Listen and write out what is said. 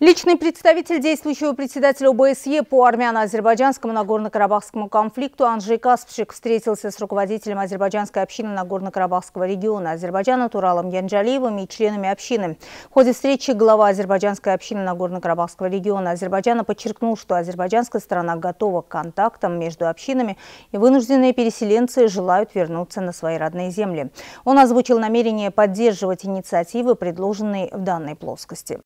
Личный представитель действующего председателя ОБСЕ по армяно-азербайджанскому Нагорно-Карабахскому конфликту Анжей Каспшик встретился с руководителем азербайджанской общины Нагорно-Карабахского региона Азербайджана Туралом Янджалиевым и членами общины. В ходе встречи глава азербайджанской общины Нагорно-Карабахского региона Азербайджана подчеркнул, что азербайджанская сторона готова к контактам между общинами и вынужденные переселенцы желают вернуться на свои родные земли. Он озвучил намерение поддерживать инициативы, предложенные в данной плоскости.